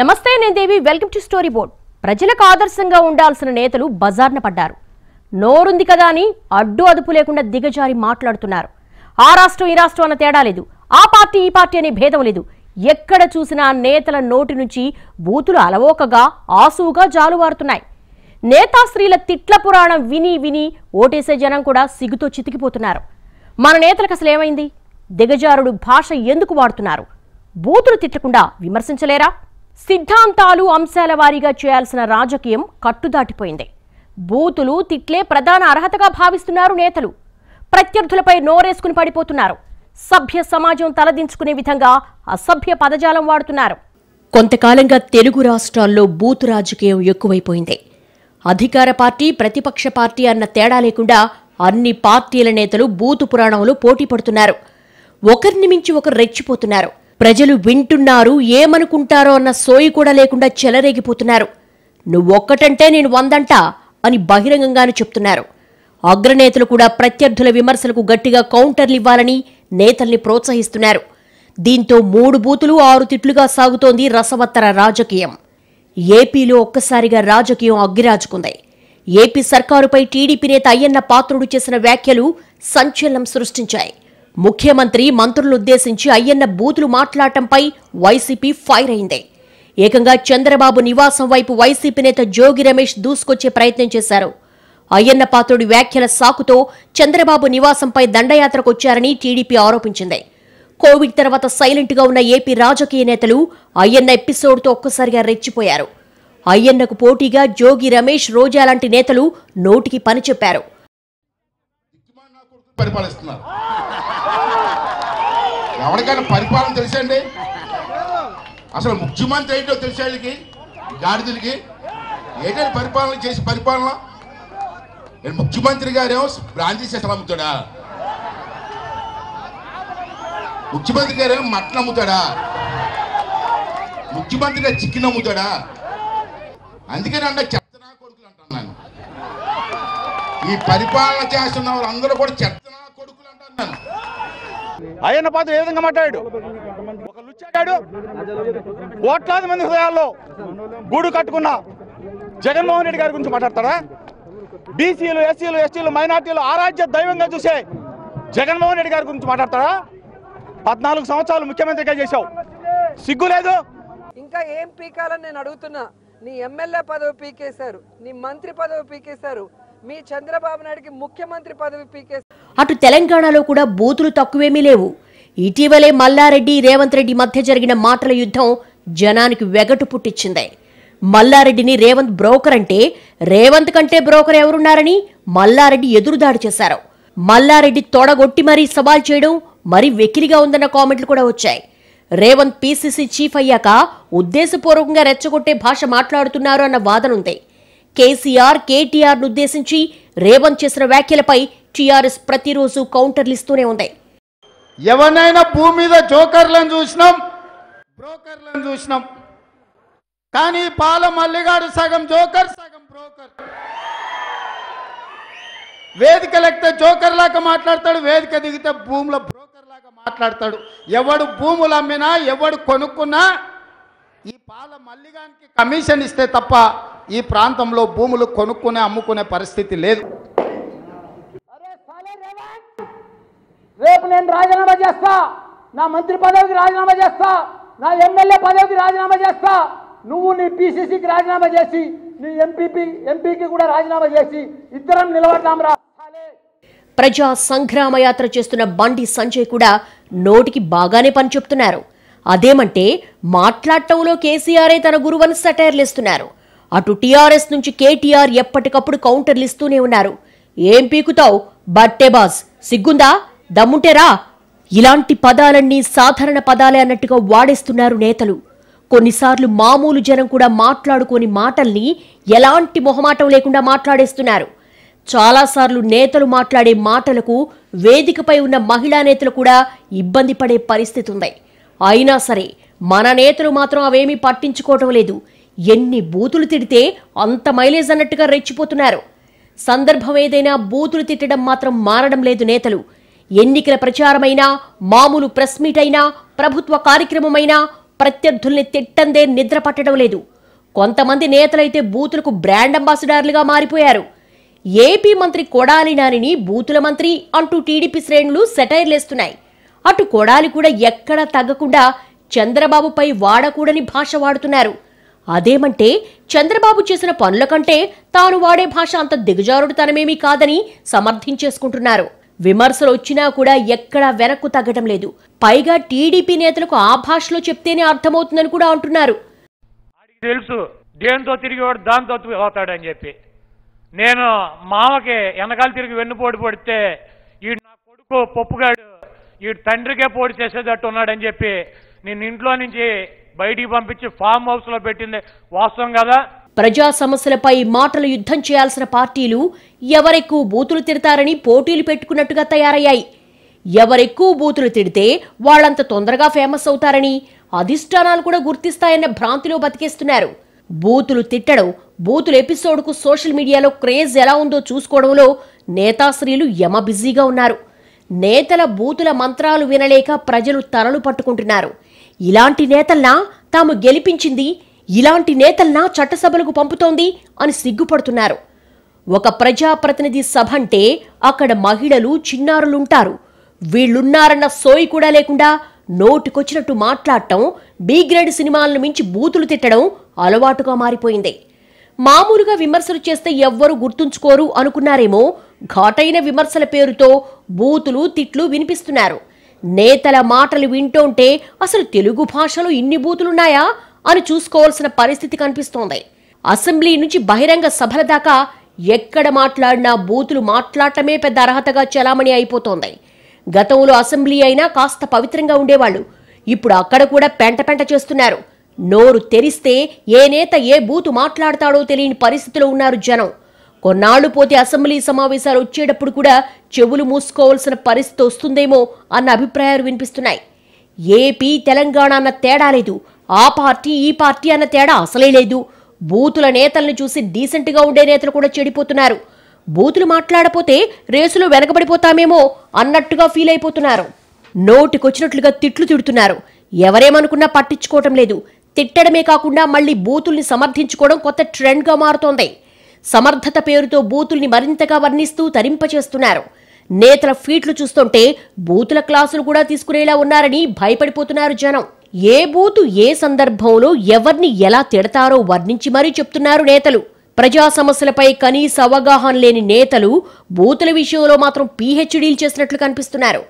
నమస్తే నేను Devi welcome to story board ప్రజలకు ఆదర్శంగా ఉండాల్సిన నేతలు బజార్న పడ్డారు నోరుంది కదా అని అడ్డు అదుపు లేకుండా దిగజారి మాట్లాడుతున్నారు ఆ రాష్ట్రం ఈ రాష్ట్రం అన్న తేడా లేదు ఆ పార్టీ ఈ పార్టీ అనే భేదం లేదు ఎక్కడ చూసినా నేతల నోటి నుంచి బూతులు అలవోకగా ఆసువుగా జాలువారుతున్నాయి నేతాశ్రీల తిట్ల పురాణం విని విని ఓటేసే జనం కూడా సిగ్గుతో చితికిపోతున్నారు మన నేతలకు అసలు ఏమైంది దిగజారుడు భాష ఎందుకు వాడుతున్నారు బూతులు తిట్టకుండా విమర్శించలేరా సిద్ధాంతాలు అంశాల వారీగా చేయాల్సిన రాజకీయం కట్టుదాటిపోయింది బూతులు తిట్లే ప్రధాన అర్హతగా భావిస్తున్నారు నేతలు ప్రత్యర్థులపై నోరేసుకుని పడిపోతున్నారు సభ్య సమాజం తలదించుకునే విధంగా అసభ్య పదజాలం వాడుతున్నారు కొంతకాలంగా తెలుగు రాష్ట్రాల్లో బూత్ రాజకీయం ఎక్కువైపోయింది అధికార పార్టీ ప్రతిపక్ష పార్టీ అన్న తేడా లేకుండా అన్ని పార్టీల నేతలు బూతు పురాణంలో పోటీ పడుతున్నారు ఒకరిని మించి ఒకరు రెచ్చిపోతున్నారు ప్రజలు వింటున్నారు ఏమనుకుంటారో అన్న సోయి కూడా లేకుండా చెలరేగిపోతున్నారు నువ్వొక్కటంటే నేను వందంట అని బహిరంగంగానే చెప్తున్నారు అగ్రనేతలు కూడా ప్రత్యర్థుల విమర్శలకు గట్టిగా కౌంటర్లు ఇవ్వాలని నేతల్ని ప్రోత్సహిస్తున్నారు దీంతో మూడు బూతులు ఆరు తిట్లుగా సాగుతోంది రసవత్తర రాజకీయం ఏపీలో ఒక్కసారిగా రాజకీయం అగ్గిరాజుకుంది ఏపీ సర్కారుపై టీడీపీ నేత అయ్యన్న పాత్రుడు చేసిన వ్యాఖ్యలు సంచలనం సృష్టించాయి ముఖ్యమంత్రి మంత్రులుద్దేశించి అయ్యన్న బూతులు మాట్లాడటంపై వైసీపీ ఫైర్ అయింది ఏకంగా చంద్రబాబు నివాసం వైపు వైసీపీ నేత జోగి రమేష్ దూసుకొచ్చే ప్రయత్నం చేశారు అయ్యన్న పాత్రుడి వ్యాఖ్యల సాకుతో చంద్రబాబు నివాసంపై దండయాత్రకు వచ్చారని టీడీపీ ఆరోపించింది కోవిడ్ తర్వాత సైలెంట్గా ఉన్న ఏపీ రాజకీయ నేతలు అయ్యన్న ఎపిసోడ్తో ఒక్కసారిగా రెచ్చిపోయారు అయ్యన్నకు పోటీగా జోగి రమేష్ రోజా లాంటి నేతలు నోటికి పని చెప్పారు పరిపాలిస్తున్నారు ఎవరికైనా పరిపాలన అండి అసలు ముఖ్యమంత్రి ఏంటో తెలిసే వాళ్ళకి గాడిదలకి ఏదైనా పరిపాలన చేసి పరిపాలన నేను ముఖ్యమంత్రి గారేమో బ్రాంతి చేసిన అమ్ముతాడా ముఖ్యమంత్రి గారేమో మటన్ అమ్ముతాడా ముఖ్యమంత్రి గారు చికెన్ అమ్ముతాడా అందుకని అన్న చెత్త నా కొడుకులు అంటున్నాను ఈ పరిపాలన చేస్తున్న వారు అందరూ కూడా చెత్త అయ్యన్న పాత్ర ఏ విధంగా మాట్లాడాడు ఒక కోట్లాది మంది హృదయాల్లో గూడు కట్టుకున్న జగన్మోహన్ రెడ్డి గారి గురించి మాట్లాడతారా బీసీలు ఎస్సీలు ఎస్టీలు మైనార్టీలు ఆరాధ్య దైవంగా చూసే జగన్మోహన్ రెడ్డి గారి గురించి మాట్లాడతారా పద్నాలుగు సంవత్సరాలు ముఖ్యమంత్రిగా చేశావు సిగ్గు లేదు ఇంకా ఏం పీకాలని నేను అడుగుతున్నా నీ ఎమ్మెల్యే పదవి పీకేశారు నీ మంత్రి పదవి పీకేశారు మీ చంద్రబాబు నాయుడికి ముఖ్యమంత్రి పదవి పీకేశారు అటు తెలంగాణలో కూడా బూతులు తక్కువేమీ లేవు ఇటీవలే మల్లారెడ్డి రేవంత్ రెడ్డి మధ్య జరిగిన మాటల యుద్ధం జనానికి వెగటు పుట్టించింది మల్లారెడ్డిని రేవంత్ బ్రోకర్ అంటే రేవంత్ కంటే బ్రోకర్ ఎవరున్నారని మల్లారెడ్డి ఎదురుదాడి చేశారు మల్లారెడ్డి తొడగొట్టి మరీ సవాల్ చేయడం మరీ వెకిలిగా ఉందన్న కామెంట్లు కూడా వచ్చాయి రేవంత్ పీసీసీ చీఫ్ అయ్యాక ఉద్దేశపూర్వకంగా రెచ్చగొట్టే భాష మాట్లాడుతున్నారు అన్న వాదనుంది కేసీఆర్ కేటీఆర్ను ఉద్దేశించి రేవంత్ చేసిన వ్యాఖ్యలపై టిఆర్ఎస్ ప్రతిరోజు కౌంటర్లిస్తూనే ఉంది ఎవరినైనా భూమి మీద జోకర్లను చూసినాం బ్రోకర్లను చూసినాం కానీ పాల మల్లిగాడు సగం జోకర్ సగం బ్రోకర్ వేదిక లెక్కితే జోకర్ లాగా మాట్లాడతాడు వేదిక దిగితే భూముల బ్రోకర్ లాగా మాట్లాడతాడు ఎవడు భూములు అమ్మినా ఎవడు కొనుక్కున్నా ఈ పాల మల్లిగానికి కమిషన్ ఇస్తే తప్ప ఈ ప్రాంతంలో భూములు కొనుక్కునే అమ్ముకునే పరిస్థితి లేదు రేపు నేను రాజీనామా చేస్తా నా మంత్రి పదవికి రాజీనామా చేస్తా నా ఎమ్మెల్యే పదవికి రాజీనామా చేస్తా నువ్వు నీ పిసిసికి రాజీనామా చేసి నీ ఎంపీపీ ఎంపీకి కూడా రాజీనామా చేసి ఇద్దరం నిలబడతాం రా ప్రజా సంగ్రామ యాత్ర చేస్తున్న బండి సంజయ్ కూడా నోటికి బాగానే పని చెప్తున్నారు అదేమంటే మాట్లాడటంలో కేసీఆర్ తన గురువని సటైర్లేస్తున్నారు అటు టీఆర్ఎస్ నుంచి కేటీఆర్ ఎప్పటికప్పుడు కౌంటర్లు ఇస్తూనే ఉన్నారు ఏం పీకుతావు బట్టే బాస్ సిగ్గుందా దమ్ముటేరా ఇలాంటి పదాలన్నీ సాధారణ పదాలే అన్నట్టుగా వాడేస్తున్నారు నేతలు కొన్నిసార్లు మామూలు జనం కూడా మాట్లాడుకోని మాటల్ని ఎలాంటి మొహమాటం లేకుండా మాట్లాడేస్తున్నారు చాలాసార్లు నేతలు మాట్లాడే మాటలకు వేదికపై ఉన్న మహిళా నేతలు కూడా ఇబ్బంది పడే పరిస్థితి ఉంది అయినా సరే మన నేతలు మాత్రం అవేమీ పట్టించుకోవటం లేదు ఎన్ని బూతులు తిడితే అంత మైలేజ్ అన్నట్టుగా రెచ్చిపోతున్నారు సందర్భం ఏదైనా బూతులు తిట్టడం మాత్రం మారడం లేదు నేతలు ఎన్నికల ప్రచారమైనా మామూలు ప్రెస్ మీట్ అయినా ప్రభుత్వ కార్యక్రమమైనా ప్రత్యర్థుల్ని తిట్టందే నిద్ర పట్టడం లేదు కొంతమంది నేతలైతే బూతులకు బ్రాండ్ అంబాసిడర్లుగా మారిపోయారు ఏపీ మంత్రి కొడాలి నానిని బూతుల మంత్రి అంటూ టీడీపీ శ్రేణులు సెటైర్లేస్తున్నాయి అటు కొడాలి కూడా ఎక్కడా తగ్గకుండా చంద్రబాబుపై వాడకూడని భాష వాడుతున్నారు అదేమంటే చంద్రబాబు చేసిన పనుల కంటే తాను వాడే భాష అంత దిగజారుడుతనమేమీ కాదని సమర్థించేసుకుంటున్నారు విమర్శలు వచ్చినా కూడా ఎక్కడా వెనక్కు తగ్గడం లేదు పైగా టీడీపీ నేతలకు ఆ భాషలో చెప్తేనే అర్థమవుతుందని కూడా అంటున్నారు తెలుసు దేంతో తిరిగేవాడు దాంతో పోతాడని చెప్పి నేను మామకి వెనకాల తిరిగి వెన్నుపోటు పొడితే ఈడు నా కొడుకు పప్పుగాడు ఈ తండ్రికే పోటీ చేసేటట్టు ఉన్నాడని చెప్పి నేను ఇంట్లో నుంచి బయటికి పంపించి ఫామ్ హౌస్లో పెట్టింది వాస్తవం కదా ప్రజా సమస్యలపై మాటలు యుద్ధం చేయాల్సిన పార్టీలు ఎవరెక్కువ బూతులు తిడతారని పోటీలు పెట్టుకున్నట్టుగా తయారయ్యాయి ఎవరెక్కువ బూతులు తిడితే వాళ్ళంత తొందరగా ఫేమస్ అవుతారని అధిష్టానాలు కూడా గుర్తిస్తాయన్న భ్రాంతిలో బతికేస్తున్నారు బూతులు తిట్టడం బూతుల ఎపిసోడ్కు సోషల్ మీడియాలో క్రేజ్ ఎలా ఉందో చూసుకోవడంలో నేతాశ్రీలు యమ బిజీగా ఉన్నారు నేతల బూతుల మంత్రాలు వినలేక ప్రజలు తలలు పట్టుకుంటున్నారు ఇలాంటి నేతల్నా తాము గెలిపించింది ఇలాంటి నేతల్నా చట్టసభలకు పంపుతోంది అని సిగ్గుపడుతున్నారు ఒక ప్రజాప్రతినిధి సభ అంటే అక్కడ మహిళలు చిన్నారులుంటారు వీళ్ళున్నారన్న సోయి కూడా లేకుండా నోటికొచ్చినట్టు మాట్లాడటం బి గ్రేడ్ సినిమాలను మించి బూతులు తిట్టడం అలవాటుగా మారిపోయింది మామూలుగా విమర్శలు చేస్తే ఎవ్వరూ గుర్తుంచుకోరు అనుకున్నారేమో ఘాటైన విమర్శల పేరుతో బూతులు తిట్లు వినిపిస్తున్నారు నేతల మాటలు వింటుంటే అసలు తెలుగు భాషలో ఇన్ని బూతులున్నాయా అని చూసుకోవాల్సిన పరిస్థితి కనిపిస్తోంది అసెంబ్లీ నుంచి బహిరంగ సభల దాకా ఎక్కడ మాట్లాడినా బూతులు మాట్లాడటమే పెద్ద అర్హతగా చలామణి అయిపోతోంది గతంలో అసెంబ్లీ అయినా కాస్త పవిత్రంగా ఉండేవాళ్ళు ఇప్పుడు అక్కడ కూడా పెంట పెంట చేస్తున్నారు నోరు తెరిస్తే ఏ నేత ఏ బూతు మాట్లాడతాడో తెలియని పరిస్థితిలో ఉన్నారు జనం కొన్నాళ్లు పోతే అసెంబ్లీ సమావేశాలు వచ్చేటప్పుడు కూడా చెవులు మూసుకోవాల్సిన పరిస్థితి వస్తుందేమో అన్న అభిప్రాయాలు వినిపిస్తున్నాయి ఏపీ తెలంగాణ అన్న తేడా లేదు ఆ పార్టీ ఈ పార్టీ అన్న తేడా అసలే లేదు బూతుల నేతల్ని చూసి డీసెంట్గా ఉండే నేతలు కూడా చెడిపోతున్నారు బూతులు మాట్లాడపోతే రేసులో వెనకబడిపోతామేమో అన్నట్టుగా ఫీల్ అయిపోతున్నారు నోటికొచ్చినట్లుగా తిట్లు తిడుతున్నారు ఎవరేమనుకున్నా పట్టించుకోవటం లేదు తిట్టడమే కాకుండా మళ్ళీ బూతుల్ని సమర్థించుకోవడం కొత్త ట్రెండ్గా మారుతోంది సమర్థత పేరుతో బూతుల్ని మరింతగా వర్ణిస్తూ తరింపచేస్తున్నారు నేతల ఫీట్లు చూస్తుంటే బూతుల క్లాసులు కూడా తీసుకునేలా ఉన్నారని భయపడిపోతున్నారు జనం ఏ బూతు ఏ సందర్భంలో ఎవరిని ఎలా తిడతారో వర్ణించి మరీ చెప్తున్నారు నేతలు ప్రజా సమస్యలపై కనీస అవగాహన లేని నేతలు బూతుల విషయంలో మాత్రం పీహెచ్డీలు చేసినట్లు కనిపిస్తున్నారు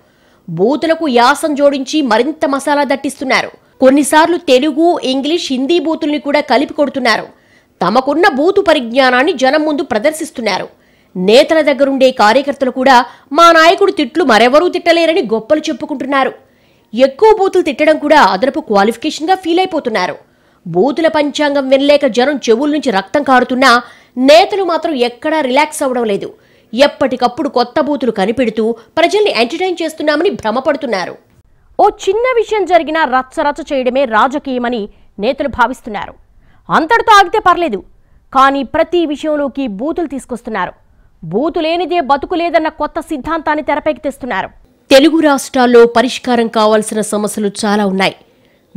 బూతులకు యాసం జోడించి మరింత మసాలా దట్టిస్తున్నారు కొన్నిసార్లు తెలుగు ఇంగ్లీష్ హిందీ బూతుల్ని కూడా కలిపి కొడుతున్నారు తమకున్న బూతు పరిజ్ఞానాన్ని జనం ముందు ప్రదర్శిస్తున్నారు నేతల దగ్గరుండే కార్యకర్తలు కూడా మా నాయకుడు తిట్లు మరెవరూ తిట్టలేరని గొప్పలు చెప్పుకుంటున్నారు ఎక్కువ బూతులు తిట్టడం కూడా అదనపు క్వాలిఫికేషన్గా ఫీల్ అయిపోతున్నారు బూతుల పంచాంగం వినలేక జనం చెవుల నుంచి రక్తం కారుతున్నా నేతలు మాత్రం ఎక్కడా రిలాక్స్ అవ్వడం లేదు ఎప్పటికప్పుడు కొత్త బూతులు కనిపెడుతూ ప్రజల్ని ఎంటర్టైన్ చేస్తున్నామని భ్రమపడుతున్నారు ఓ చిన్న విషయం జరిగినా రచ్చరచ్చ చేయడమే రాజకీయమని నేతలు భావిస్తున్నారు అంతటితో ఆగితే పర్లేదు కానీ ప్రతి విషయంలోకి బూతులు తీసుకొస్తున్నారు బూతు లేనిదే బతుకు లేదన్న కొత్త సిద్ధాంతాన్ని తెరపైకి తెస్తున్నారు తెలుగు రాష్ట్రాల్లో పరిష్కారం కావాల్సిన సమస్యలు చాలా ఉన్నాయి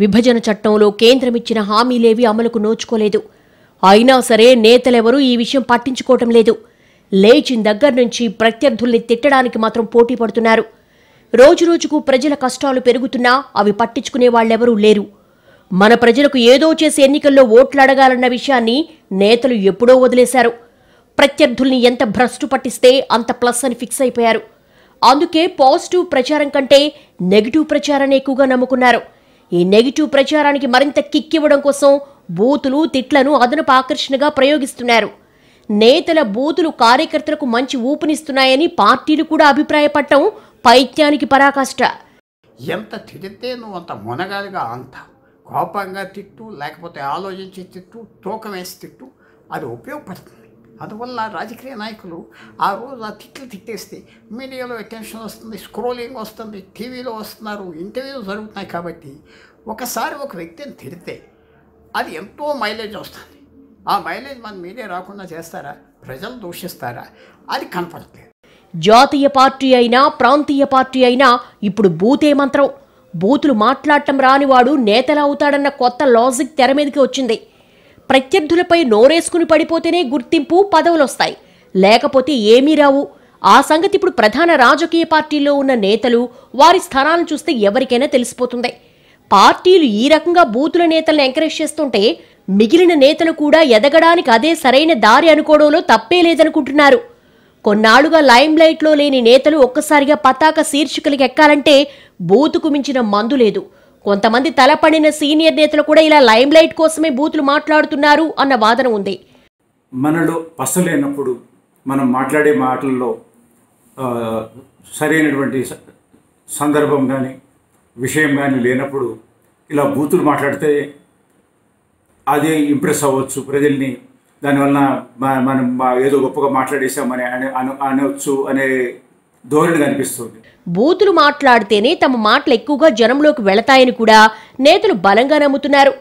విభజన చట్టంలో కేంద్రం ఇచ్చిన హామీలేవి అమలుకు నోచుకోలేదు అయినా సరే నేతలెవరూ ఈ విషయం పట్టించుకోవటం లేదు లేచిన దగ్గర నుంచి ప్రత్యర్థుల్ని తిట్టడానికి మాత్రం పోటీ పడుతున్నారు రోజురోజుకు ప్రజల కష్టాలు పెరుగుతున్నా అవి పట్టించుకునే వాళ్ళెవరూ లేరు మన ప్రజలకు ఏదో చేసి ఎన్నికల్లో ఓట్లాడగాలన్న విషయాన్ని నేతలు ఎప్పుడో వదిలేశారు ప్రత్యర్థుల్ని ఎంత భ్రష్టు పట్టిస్తే అంత ప్లస్ అని ఫిక్స్ అయిపోయారు అందుకే పాజిటివ్ ప్రచారం కంటే నెగిటివ్ ప్రచారాన్ని ఎక్కువగా నమ్ముకున్నారు ఈ నెగిటివ్ ప్రచారానికి మరింత కిక్కివ్వడం కోసం బూతులు తిట్లను అదనపు ఆకర్షణగా ప్రయోగిస్తున్నారు నేతల బూతులు కార్యకర్తలకు మంచి ఊపునిస్తున్నాయని పార్టీలు కూడా అభిప్రాయపడటం పైత్యానికి పరాకాష్ట ఎంత తిడితే నువ్వు అంత మునగాలిగా అంత కోపంగా తిట్టు లేకపోతే ఆలోచించి తిట్టు తూకం వేసి తిట్టు అది ఉపయోగపడుతుంది అందువల్ల రాజకీయ నాయకులు ఆ రోజు ఆ తిట్లు తిట్టేస్తే మీడియాలో అటెన్షన్ వస్తుంది స్క్రోలింగ్ వస్తుంది టీవీలో వస్తున్నారు ఇంటర్వ్యూలు జరుగుతున్నాయి కాబట్టి ఒకసారి ఒక వ్యక్తిని తిడితే అది ఎంతో మైలేజ్ వస్తుంది ఆ మైలేజ్ మన మీడియా రాకుండా చేస్తారా ప్రజలు దూషిస్తారా అది కనపడుతుంది జాతీయ పార్టీ అయినా ప్రాంతీయ పార్టీ అయినా ఇప్పుడు బూతే మంత్రం బూతులు మాట్లాడటం రానివాడు నేతలు అవుతాడన్న కొత్త లాజిక్ తెర మీదకి వచ్చింది ప్రత్యర్థులపై నోరేసుకుని పడిపోతేనే గుర్తింపు పదవులొస్తాయి లేకపోతే ఏమీ రావు ఆ సంగతి ఇప్పుడు ప్రధాన రాజకీయ పార్టీల్లో ఉన్న నేతలు వారి స్థానాలను చూస్తే ఎవరికైనా తెలిసిపోతుంది పార్టీలు ఈ రకంగా బూతుల నేతలను ఎంకరేజ్ చేస్తుంటే మిగిలిన నేతలు కూడా ఎదగడానికి అదే సరైన దారి అనుకోవడంలో తప్పే లేదనుకుంటున్నారు కొన్నాళ్లుగా లైమ్లైట్లో లేని నేతలు ఒక్కసారిగా పతాక శీర్షికలకు ఎక్కాలంటే బూతుకు మించిన మందు లేదు కొంతమంది తలపడిన సీనియర్ నేతలు కూడా ఇలా లైమ్లైట్ కోసమే బూతులు మాట్లాడుతున్నారు అన్న వాదన ఉంది మనలో పస లేనప్పుడు మనం మాట్లాడే మాటల్లో సరైనటువంటి సందర్భం కానీ విషయం కానీ లేనప్పుడు ఇలా బూతులు మాట్లాడితే అదే ఇంప్రెస్ అవ్వచ్చు ప్రజల్ని దానివలన మనం ఏదో గొప్పగా మాట్లాడేశామని అనవచ్చు అనే ధోరణి కనిపిస్తుంది బూతులు మాట్లాడితేనే తమ మాటలు ఎక్కువగా జనంలోకి వెళతాయని కూడా నేతలు బలంగా నమ్ముతున్నారు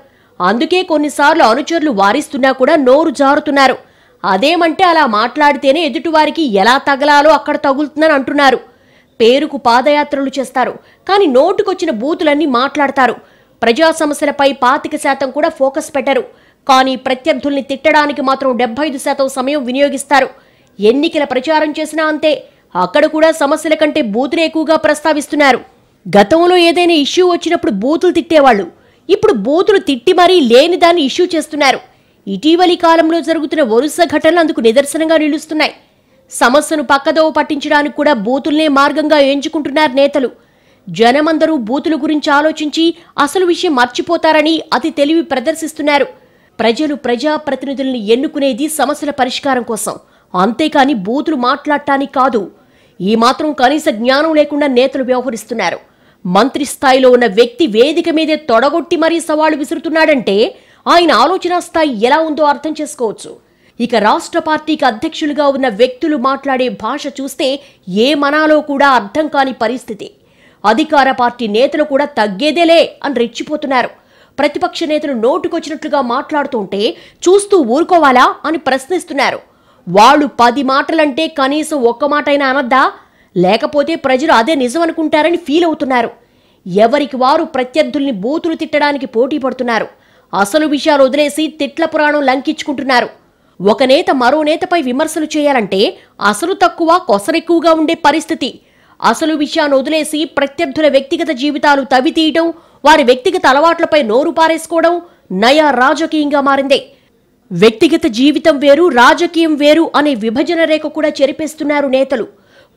అందుకే కొన్నిసార్లు అనుచరులు వారిస్తున్నా కూడా నోరు జారుతున్నారు అదేమంటే అలా మాట్లాడితేనే ఎదుటివారికి ఎలా తగలాలో అక్కడ తగులుతుందని అంటున్నారు పేరుకు పాదయాత్రలు చేస్తారు కానీ నోటుకొచ్చిన బూతులన్నీ మాట్లాడతారు ప్రజా సమస్యలపై పాతిక శాతం కూడా ఫోకస్ పెట్టరు కానీ ప్రత్యర్థుల్ని తిట్టడానికి మాత్రం డెబ్బై ఐదు శాతం సమయం వినియోగిస్తారు ఎన్నికల ప్రచారం చేసినా అంతే అక్కడ కూడా సమస్యల కంటే బూతులు ఎక్కువగా ప్రస్తావిస్తున్నారు గతంలో ఏదైనా ఇష్యూ వచ్చినప్పుడు బూతులు తిట్టేవాళ్ళు ఇప్పుడు బూతులు తిట్టి మరీ లేని దాన్ని ఇష్యూ చేస్తున్నారు ఇటీవలి కాలంలో జరుగుతున్న వరుస ఘటనలు అందుకు నిదర్శనంగా నిలుస్తున్నాయి సమస్యను పక్కదోవ పట్టించడానికి కూడా బూతుల్నే మార్గంగా ఎంచుకుంటున్నారు నేతలు జనమందరూ బూతుల గురించి ఆలోచించి అసలు విషయం మర్చిపోతారని అతి తెలివి ప్రదర్శిస్తున్నారు ప్రజలు ప్రజాప్రతినిధుల్ని ఎన్నుకునేది సమస్యల పరిష్కారం కోసం అంతేకాని బూతులు మాట్లాడటానికి కాదు ఈ మాత్రం కనీస జ్ఞానం లేకుండా నేతలు వ్యవహరిస్తున్నారు మంత్రి స్థాయిలో ఉన్న వ్యక్తి వేదిక మీదే తొడగొట్టి మరీ సవాళ్లు విసురుతున్నాడంటే ఆయన ఆలోచన స్థాయి ఎలా ఉందో అర్థం చేసుకోవచ్చు ఇక రాష్ట్ర పార్టీకి అధ్యక్షులుగా ఉన్న వ్యక్తులు మాట్లాడే భాష చూస్తే ఏ మనాలో కూడా అర్థం కాని పరిస్థితి అధికార పార్టీ నేతలు కూడా తగ్గేదేలే అని రెచ్చిపోతున్నారు ప్రతిపక్ష నేతలు నోటుకొచ్చినట్లుగా మాట్లాడుతుంటే చూస్తూ ఊరుకోవాలా అని ప్రశ్నిస్తున్నారు వాళ్ళు పది మాటలంటే కనీసం ఒక్క మాటైనా అనద్దా లేకపోతే ప్రజలు అదే నిజం అనుకుంటారని ఫీల్ అవుతున్నారు ఎవరికి వారు ప్రత్యర్థుల్ని బూతులు తిట్టడానికి పోటీ పడుతున్నారు అసలు విషయాలు వదిలేసి తిట్ల పురాణం లంకించుకుంటున్నారు ఒక నేత మరో నేతపై విమర్శలు చేయాలంటే అసలు తక్కువ కొసరెక్కువగా ఉండే పరిస్థితి అసలు విషయాన్ని వదిలేసి ప్రత్యర్థుల వ్యక్తిగత జీవితాలు తవ్వి తీయడం వారి వ్యక్తిగత అలవాట్లపై నోరు పారేసుకోవడం నయా రాజకీయంగా మారిందే వ్యక్తిగత జీవితం వేరు రాజకీయం వేరు అనే విభజన రేఖ కూడా చెరిపేస్తున్నారు నేతలు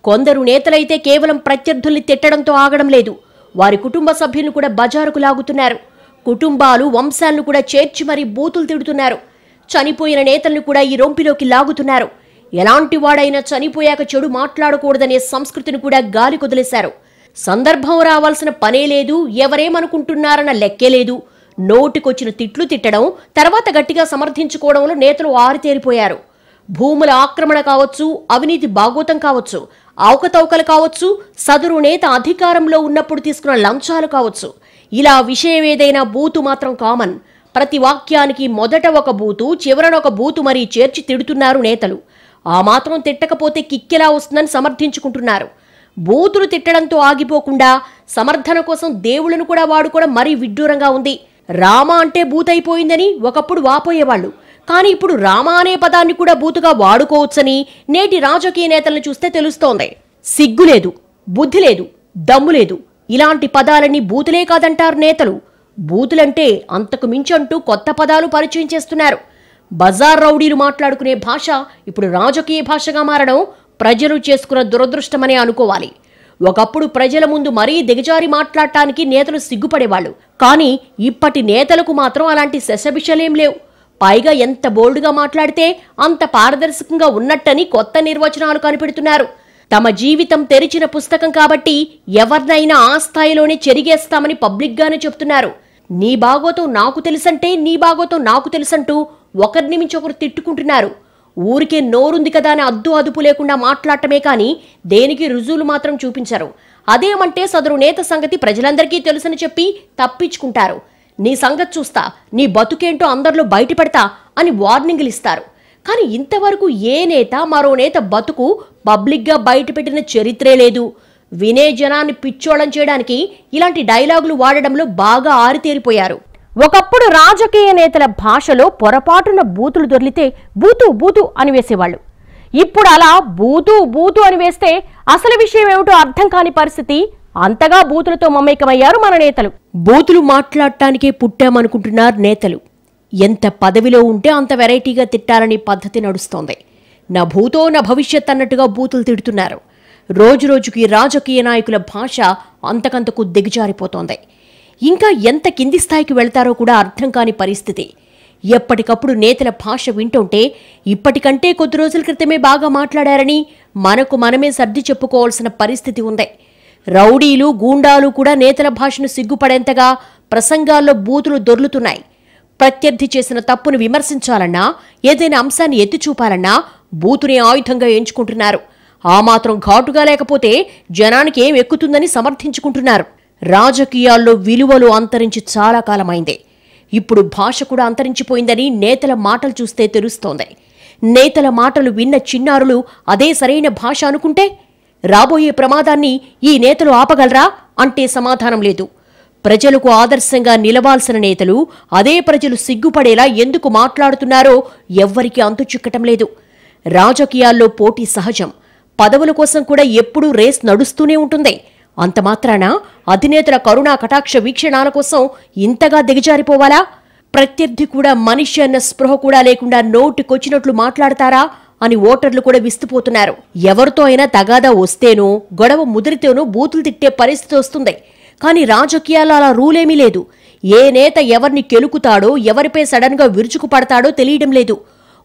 కొందరు నేతలైతే కేవలం ప్రత్యర్థుల్ని తిట్టడంతో ఆగడం లేదు వారి కుటుంబ సభ్యులను కూడా బజారుకు లాగుతున్నారు కుటుంబాలు వంశాలను కూడా చేర్చి మరీ బూతులు తిడుతున్నారు చనిపోయిన నేతలను కూడా ఈ రొంపిలోకి లాగుతున్నారు ఎలాంటి వాడైనా చనిపోయాక చెడు మాట్లాడకూడదనే సంస్కృతిని కూడా గాలి కుదిలేశారు సందర్భం రావాల్సిన పనే లేదు ఎవరేమనుకుంటున్నారన్న లెక్కే లేదు నోటికొచ్చిన తిట్లు తిట్టడం తర్వాత గట్టిగా సమర్థించుకోవడంలో నేతలు ఆరితేరిపోయారు భూముల ఆక్రమణ కావచ్చు అవినీతి భాగోతం కావచ్చు అవకతవకలు కావచ్చు సదురు నేత అధికారంలో ఉన్నప్పుడు తీసుకున్న లంచాలు కావచ్చు ఇలా విషయం ఏదైనా బూతు మాత్రం కామన్ ప్రతి వాక్యానికి మొదట ఒక బూతు చివరన ఒక బూతు మరీ చేర్చి తిడుతున్నారు నేతలు ఆ మాత్రం తిట్టకపోతే కిక్కెలా వస్తుందని సమర్థించుకుంటున్నారు బూతులు తిట్టడంతో ఆగిపోకుండా సమర్థన కోసం దేవుళ్ళను కూడా వాడుకోవడం మరీ విడ్డూరంగా ఉంది రామ అంటే బూతైపోయిందని ఒకప్పుడు వాపోయేవాళ్ళు కానీ ఇప్పుడు రామ అనే పదాన్ని కూడా బూతుగా వాడుకోవచ్చని నేటి రాజకీయ నేతలను చూస్తే తెలుస్తోంది సిగ్గు లేదు బుద్ధి లేదు దమ్ము లేదు ఇలాంటి పదాలన్నీ బూతులే కాదంటారు నేతలు బూతులంటే అంతకు మించంటూ కొత్త పదాలు పరిచయం చేస్తున్నారు బజార్ రౌడీలు మాట్లాడుకునే భాష ఇప్పుడు రాజకీయ భాషగా మారడం ప్రజలు చేసుకున్న దురదృష్టమనే అనుకోవాలి ఒకప్పుడు ప్రజల ముందు మరీ దిగజారి మాట్లాడటానికి నేతలు సిగ్గుపడేవాళ్ళు కానీ ఇప్పటి నేతలకు మాత్రం అలాంటి శశభిషలేం లేవు పైగా ఎంత బోల్డ్గా మాట్లాడితే అంత పారదర్శకంగా ఉన్నట్టని కొత్త నిర్వచనాలు కనిపెడుతున్నారు తమ జీవితం తెరిచిన పుస్తకం కాబట్టి ఎవరినైనా ఆ స్థాయిలోనే చెరిగేస్తామని పబ్లిక్గానే చెప్తున్నారు నీ బాగోతో నాకు తెలుసంటే నీ బాగోతో నాకు తెలుసంటూ ఒకరిని మించి ఒకరు తిట్టుకుంటున్నారు ఊరికే నోరుంది కదా అని అద్దు అదుపు లేకుండా మాట్లాడటమే కానీ దేనికి రుజువులు మాత్రం చూపించరు అదేమంటే సదరు నేత సంగతి ప్రజలందరికీ తెలుసని చెప్పి తప్పించుకుంటారు నీ సంగతి చూస్తా నీ బతుకేంటో అందరిలో బయటపెడతా అని వార్నింగ్లు ఇస్తారు కానీ ఇంతవరకు ఏ నేత మరో నేత బతుకు పబ్లిక్గా బయటపెట్టిన చరిత్రే లేదు వినే జనాన్ని పిచ్చోళం చేయడానికి ఇలాంటి డైలాగులు వాడడంలో బాగా ఆరితేరిపోయారు ఒకప్పుడు రాజకీయ నేతల భాషలో పొరపాటున బూతులు దొర్లితే బూతు బూతు అని వేసేవాళ్ళు ఇప్పుడు అలా బూతు బూతు అని వేస్తే అసలు విషయం ఏమిటో అర్థం కాని పరిస్థితి అంతగా బూతులతో మమేకమయ్యారు మన నేతలు బూతులు మాట్లాడటానికే పుట్టామనుకుంటున్నారు నేతలు ఎంత పదవిలో ఉంటే అంత వెరైటీగా తిట్టాలని పద్ధతి నడుస్తోంది నా భూతో నా భవిష్యత్ అన్నట్టుగా బూతులు తిడుతున్నారు రోజురోజుకి రాజకీయ నాయకుల భాష అంతకంతకు దిగజారిపోతోంది ఇంకా ఎంత కింది స్థాయికి వెళ్తారో కూడా అర్థం కాని పరిస్థితి ఎప్పటికప్పుడు నేతల భాష వింటుంటే ఇప్పటికంటే కొద్ది రోజుల క్రితమే బాగా మాట్లాడారని మనకు మనమే సర్ది చెప్పుకోవాల్సిన పరిస్థితి ఉంది రౌడీలు గూండాలు కూడా నేతల భాషను సిగ్గుపడేంతగా ప్రసంగాల్లో బూతులు దొర్లుతున్నాయి ప్రత్యర్థి చేసిన తప్పును విమర్శించాలన్నా ఏదైనా అంశాన్ని ఎత్తి చూపాలన్నా బూతుని ఆయుధంగా ఎంచుకుంటున్నారు ఆ మాత్రం ఘాటుగా లేకపోతే జనానికి ఏం ఎక్కుతుందని సమర్థించుకుంటున్నారు రాజకీయాల్లో విలువలు అంతరించి చాలా కాలమైందే ఇప్పుడు భాష కూడా అంతరించిపోయిందని నేతల మాటలు చూస్తే తెలుస్తోంది నేతల మాటలు విన్న చిన్నారులు అదే సరైన భాష అనుకుంటే రాబోయే ప్రమాదాన్ని ఈ నేతలు ఆపగలరా అంటే సమాధానం లేదు ప్రజలకు ఆదర్శంగా నిలవాల్సిన నేతలు అదే ప్రజలు సిగ్గుపడేలా ఎందుకు మాట్లాడుతున్నారో ఎవ్వరికీ చిక్కటం లేదు రాజకీయాల్లో పోటీ సహజం పదవుల కోసం కూడా ఎప్పుడూ రేస్ నడుస్తూనే ఉంటుంది అంత మాత్రాన అధినేతల కరుణా కటాక్ష వీక్షణాల కోసం ఇంతగా దిగజారిపోవాలా ప్రత్యర్థి కూడా మనిషి అన్న స్పృహ కూడా లేకుండా నోటికొచ్చినట్లు మాట్లాడతారా అని ఓటర్లు కూడా విస్తుపోతున్నారు ఎవరితో అయినా తగాదా వస్తేనో గొడవ ముదిరితేనో బూతులు తిట్టే పరిస్థితి వస్తుంది కానీ రాజకీయాల అలా రూలేమీ లేదు ఏ నేత ఎవరిని కెలుకుతాడో ఎవరిపై సడన్గా విరుచుకుపడతాడో తెలియడం లేదు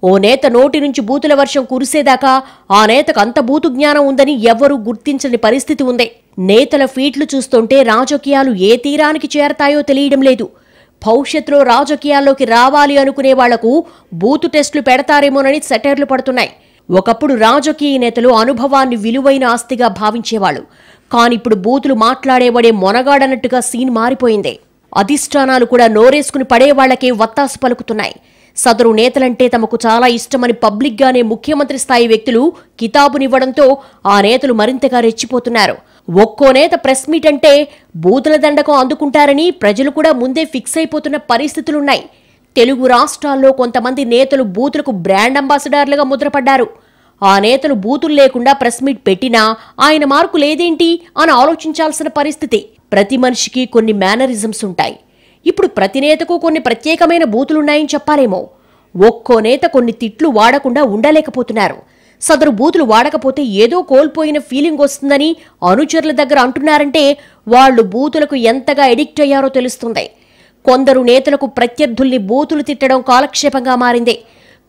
ఓ నేత నోటి నుంచి బూతుల వర్షం కురిసేదాకా ఆ నేతకు అంత బూతు జ్ఞానం ఉందని ఎవ్వరూ గుర్తించని పరిస్థితి ఉంది నేతల ఫీట్లు చూస్తుంటే రాజకీయాలు ఏ తీరానికి చేరతాయో తెలియడం లేదు భవిష్యత్తులో రాజకీయాల్లోకి రావాలి అనుకునే వాళ్లకు బూతు టెస్టులు పెడతారేమోనని సెటర్లు పడుతున్నాయి ఒకప్పుడు రాజకీయ నేతలు అనుభవాన్ని విలువైన ఆస్తిగా భావించేవాళ్ళు కానిప్పుడు బూతులు మాట్లాడేవాడే మొనగాడన్నట్టుగా సీన్ మారిపోయింది అధిష్టానాలు కూడా నోరేసుకుని పడేవాళ్లకే వత్తాసు పలుకుతున్నాయి సదరు నేతలంటే తమకు చాలా ఇష్టమని పబ్లిక్గానే ముఖ్యమంత్రి స్థాయి వ్యక్తులు కితాబునివ్వడంతో ఆ నేతలు మరింతగా రెచ్చిపోతున్నారు ఒక్కో నేత ప్రెస్ మీట్ అంటే బూతుల దండకం అందుకుంటారని ప్రజలు కూడా ముందే ఫిక్స్ అయిపోతున్న పరిస్థితులున్నాయి తెలుగు రాష్ట్రాల్లో కొంతమంది నేతలు బూతులకు బ్రాండ్ అంబాసిడర్లుగా ముద్రపడ్డారు ఆ నేతలు బూతులు లేకుండా ప్రెస్ మీట్ పెట్టినా ఆయన మార్కు లేదేంటి అని ఆలోచించాల్సిన పరిస్థితి ప్రతి మనిషికి కొన్ని మేనరిజమ్స్ ఉంటాయి ఇప్పుడు ప్రతి నేతకు కొన్ని ప్రత్యేకమైన బూతులున్నాయని చెప్పాలేమో ఒక్కో నేత కొన్ని తిట్లు వాడకుండా ఉండలేకపోతున్నారు సదరు బూతులు వాడకపోతే ఏదో కోల్పోయిన ఫీలింగ్ వస్తుందని అనుచరుల దగ్గర అంటున్నారంటే వాళ్ళు బూతులకు ఎంతగా ఎడిక్ట్ అయ్యారో తెలుస్తుంది కొందరు నేతలకు ప్రత్యర్థుల్ని బూతులు తిట్టడం కాలక్షేపంగా మారింది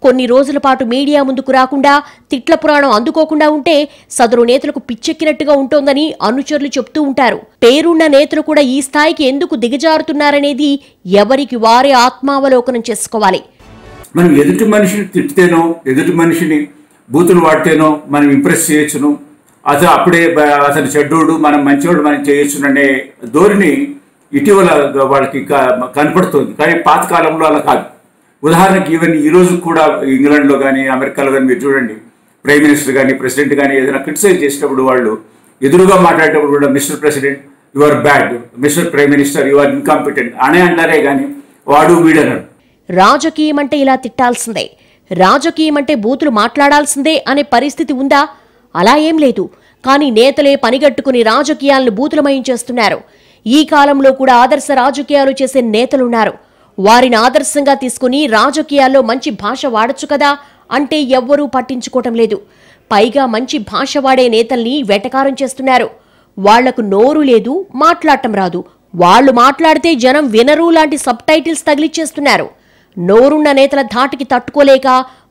కొన్ని రోజుల పాటు మీడియా ముందుకు రాకుండా తిట్ల పురాణం అందుకోకుండా ఉంటే సదరు నేతలకు పిచ్చెక్కినట్టుగా ఉంటోందని అనుచరులు చెప్తూ ఉంటారు పేరున్న నేతలు కూడా ఈ స్థాయికి ఎందుకు దిగజారుతున్నారనేది ఎవరికి వారే ఆత్మావలోకనం చేసుకోవాలి మనం ఎదుటి మనిషిని తిట్టితేనో ఎదుటి మనిషిని బూతులు వాడితేనో మనం ఇంప్రెస్ చేయొచ్చును అతను అప్పుడే అతను చెడ్డోడు మనం మంచివాడు మనం అనే ధోరణి ఇటీవల వాళ్ళకి కనపడుతుంది కానీ పాతకాలంలో అలా కాదు ఉదాహరణకి ఈవెన్ ఈరోజు కూడా ఇంగ్లాండ్లో కానీ అమెరికాలో కానీ మీరు చూడండి ప్రైమ్ మినిస్టర్ కానీ ప్రెసిడెంట్ కానీ ఏదైనా క్రిటిసైజ్ చేసేటప్పుడు వాళ్ళు ఎదురుగా మాట్లాడేటప్పుడు కూడా mister president you are bad mister prime minister you are incompetent అనే అన్నారే కానీ వాడు వీడన్నాడు రాజకీయం అంటే ఇలా తిట్టాల్సిందే రాజకీయం అంటే బూతులు మాట్లాడాల్సిందే అనే పరిస్థితి ఉందా అలా ఏం లేదు కానీ నేతలే పనిగట్టుకుని రాజకీయాలను బూతులమయం చేస్తున్నారు ఈ కాలంలో కూడా ఆదర్శ రాజకీయాలు చేసే నేతలున్నారు వారిని ఆదర్శంగా తీసుకుని రాజకీయాల్లో మంచి భాష వాడచ్చు కదా అంటే ఎవ్వరూ పట్టించుకోవటం లేదు పైగా మంచి భాష వాడే నేతల్ని వెటకారం చేస్తున్నారు వాళ్లకు నోరు లేదు మాట్లాడటం రాదు వాళ్ళు మాట్లాడితే జనం వినరు లాంటి సబ్ టైటిల్స్ తగిలిచ్చేస్తున్నారు నోరున్న నేతల ధాటికి తట్టుకోలేక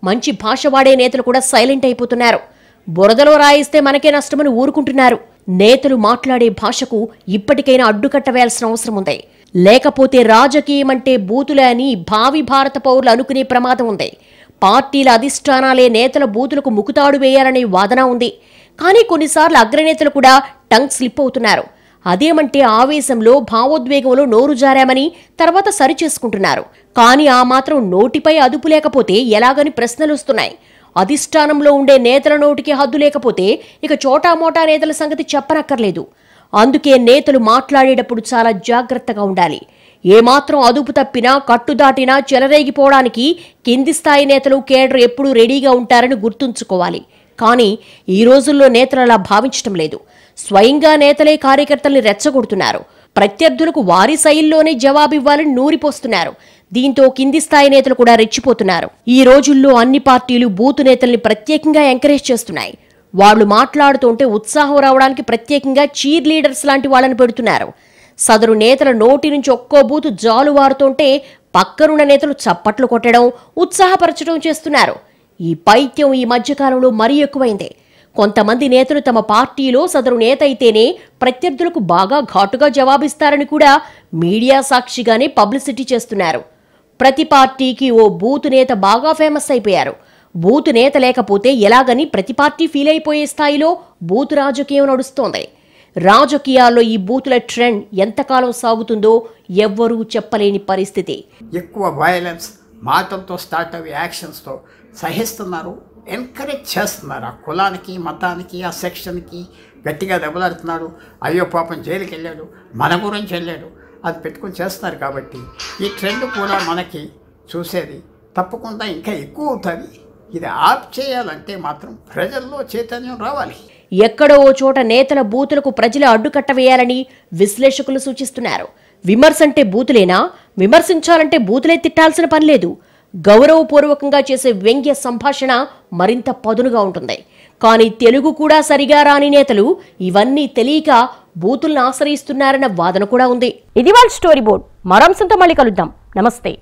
మంచి భాష వాడే నేతలు కూడా సైలెంట్ అయిపోతున్నారు బురదలో రాయిస్తే మనకే నష్టమని ఊరుకుంటున్నారు నేతలు మాట్లాడే భాషకు ఇప్పటికైనా అడ్డుకట్ట వేయాల్సిన అవసరం ఉంది లేకపోతే రాజకీయం అంటే బూతులే అని భావి భారత పౌరులు అనుకునే ప్రమాదం ఉంది పార్టీల అధిష్టానాలే నేతల బూతులకు ముకుతాడు వేయాలనే వాదన ఉంది కానీ కొన్నిసార్లు అగ్రనేతలు కూడా టంగ్ స్లిప్ అవుతున్నారు అదేమంటే ఆవేశంలో భావోద్వేగంలో నోరు జారామని తర్వాత సరిచేసుకుంటున్నారు కానీ ఆ మాత్రం నోటిపై అదుపు లేకపోతే ఎలాగని ప్రశ్నలు వస్తున్నాయి అధిష్టానంలో ఉండే నేతల నోటికి హద్దు లేకపోతే ఇక చోటామోటా నేతల సంగతి చెప్పనక్కర్లేదు అందుకే నేతలు మాట్లాడేటప్పుడు చాలా జాగ్రత్తగా ఉండాలి ఏమాత్రం అదుపు తప్పినా కట్టు దాటినా చెలరేగిపోవడానికి కింది స్థాయి నేతలు కేడర్ ఎప్పుడూ రెడీగా ఉంటారని గుర్తుంచుకోవాలి కానీ ఈ రోజుల్లో నేతలు అలా భావించటం లేదు స్వయంగా నేతలే కార్యకర్తల్ని రెచ్చగొడుతున్నారు ప్రత్యర్థులకు వారి శైలిలోనే జవాబివ్వాలని నూరిపోస్తున్నారు దీంతో కింది స్థాయి నేతలు కూడా రెచ్చిపోతున్నారు ఈ రోజుల్లో అన్ని పార్టీలు బూతు నేతల్ని ప్రత్యేకంగా ఎంకరేజ్ చేస్తున్నాయి వాళ్ళు మాట్లాడుతుంటే ఉత్సాహం రావడానికి ప్రత్యేకంగా చీర్ లీడర్స్ లాంటి వాళ్ళని పెడుతున్నారు సదరు నేతల నోటి నుంచి ఒక్కో బూతు వారుతుంటే పక్కనున్న నేతలు చప్పట్లు కొట్టడం ఉత్సాహపరచడం చేస్తున్నారు ఈ పైత్యం ఈ మధ్యకాలంలో మరీ ఎక్కువైంది కొంతమంది నేతలు తమ పార్టీలో సదరు నేత అయితేనే ప్రత్యర్థులకు బాగా ఘాటుగా జవాబిస్తారని కూడా మీడియా సాక్షిగానే పబ్లిసిటీ చేస్తున్నారు ప్రతి పార్టీకి ఓ బూత్ నేత బాగా ఫేమస్ అయిపోయారు బూతు నేత లేకపోతే ఎలాగని ప్రతి పార్టీ ఫీల్ అయిపోయే స్థాయిలో బూతు రాజకీయం నడుస్తోంది రాజకీయాల్లో ఈ బూతుల ట్రెండ్ ఎంతకాలం సాగుతుందో ఎవ్వరూ చెప్పలేని పరిస్థితి ఎక్కువ వయలెన్స్ మాటలతో స్టార్ట్ అయ్యే యాక్షన్స్తో సహిస్తున్నారు ఎంకరేజ్ చేస్తున్నారు ఆ కులానికి మతానికి ఆ సెక్షన్కి గట్టిగా దెబ్బలాడుతున్నారు అయ్యో పాపం జైలుకి వెళ్ళాడు మన గురించి వెళ్ళాడు అది పెట్టుకుని చేస్తున్నారు కాబట్టి ఈ ట్రెండ్ కూడా మనకి చూసేది తప్పకుండా ఇంకా ఎక్కువ అవుతుంది ఇది ఆప్ చేయాలంటే మాత్రం ప్రజల్లో చైతన్యం రావాలి ఎక్కడో ఓ చోట నేతల బూతులకు ప్రజలు అడ్డుకట్ట వేయాలని విశ్లేషకులు సూచిస్తున్నారు విమర్శ అంటే బూతులేనా విమర్శించాలంటే బూతులే తిట్టాల్సిన పని లేదు గౌరవపూర్వకంగా చేసే వ్యంగ్య సంభాషణ మరింత పదునుగా ఉంటుంది కానీ తెలుగు కూడా సరిగా రాని నేతలు ఇవన్నీ తెలియక బూతులను ఆశ్రయిస్తున్నారన్న వాదన కూడా ఉంది ఇది వాళ్ళ స్టోరీ బోర్డ్ మరో మళ్ళీ కలుద్దాం నమస్తే